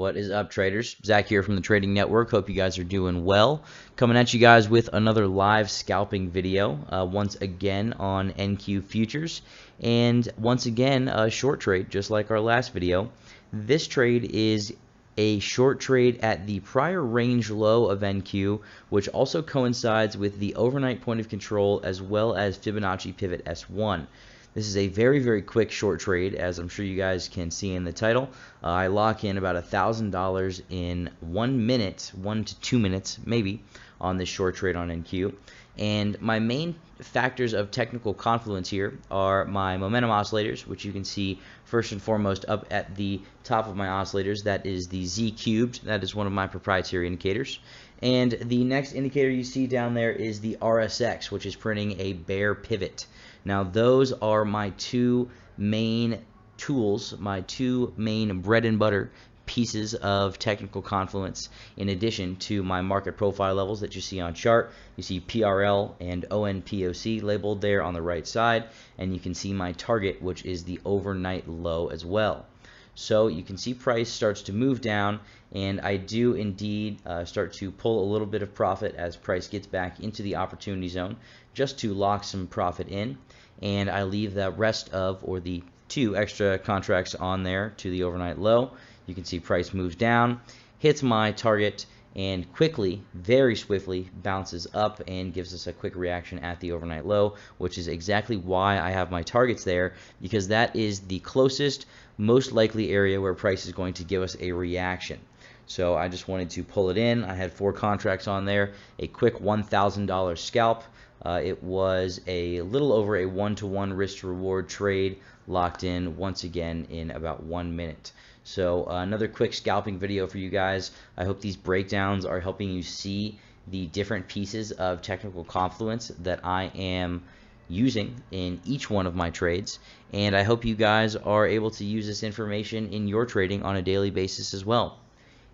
What is up, traders? Zach here from the Trading Network. Hope you guys are doing well. Coming at you guys with another live scalping video, uh, once again on NQ Futures, and once again a short trade, just like our last video. This trade is a short trade at the prior range low of NQ, which also coincides with the overnight point of control as well as Fibonacci pivot S1. This is a very, very quick short trade, as I'm sure you guys can see in the title. Uh, I lock in about $1,000 in one minute, one to two minutes, maybe, on this short trade on NQ. And my main factors of technical confluence here are my momentum oscillators, which you can see first and foremost up at the top of my oscillators. That is the Z cubed. That is one of my proprietary indicators. And the next indicator you see down there is the RSX, which is printing a bear pivot. Now those are my two main tools, my two main bread and butter pieces of technical confluence in addition to my market profile levels that you see on chart. You see PRL and ONPOC labeled there on the right side, and you can see my target, which is the overnight low as well. So you can see price starts to move down, and I do indeed uh, start to pull a little bit of profit as price gets back into the opportunity zone just to lock some profit in. And I leave the rest of, or the two extra contracts on there to the overnight low you can see price moves down, hits my target, and quickly, very swiftly, bounces up and gives us a quick reaction at the overnight low, which is exactly why I have my targets there, because that is the closest, most likely area where price is going to give us a reaction. So I just wanted to pull it in. I had four contracts on there, a quick $1,000 scalp. Uh, it was a little over a one-to-one -one risk reward trade locked in once again in about one minute. So uh, another quick scalping video for you guys. I hope these breakdowns are helping you see the different pieces of technical confluence that I am using in each one of my trades. And I hope you guys are able to use this information in your trading on a daily basis as well.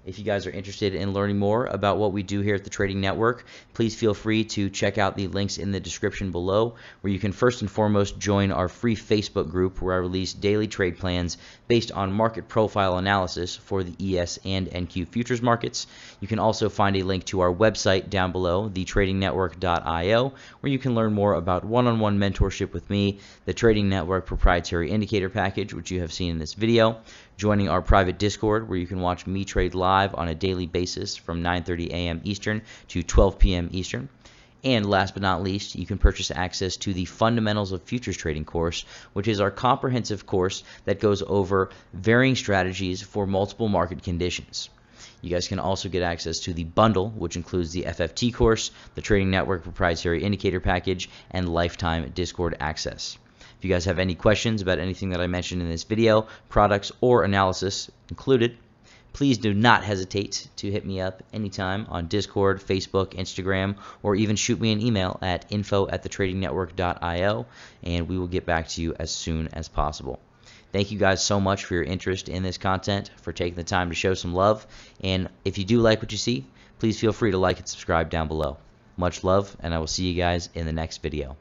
If you guys are interested in learning more about what we do here at the Trading Network, please feel free to check out the links in the description below, where you can first and foremost join our free Facebook group where I release daily trade plans based on market profile analysis for the ES and NQ futures markets. You can also find a link to our website down below, thetradingnetwork.io, where you can learn more about one on one mentorship with me, the Trading Network proprietary indicator package, which you have seen in this video, joining our private Discord, where you can watch me trade live live on a daily basis from 9:30 a.m. Eastern to 12 p.m. Eastern. And last but not least, you can purchase access to the Fundamentals of Futures Trading course, which is our comprehensive course that goes over varying strategies for multiple market conditions. You guys can also get access to the bundle, which includes the FFT course, the Trading Network proprietary indicator package, and lifetime Discord access. If you guys have any questions about anything that I mentioned in this video, products or analysis included, please do not hesitate to hit me up anytime on Discord, Facebook, Instagram, or even shoot me an email at info at network.io and we will get back to you as soon as possible. Thank you guys so much for your interest in this content, for taking the time to show some love, and if you do like what you see, please feel free to like and subscribe down below. Much love, and I will see you guys in the next video.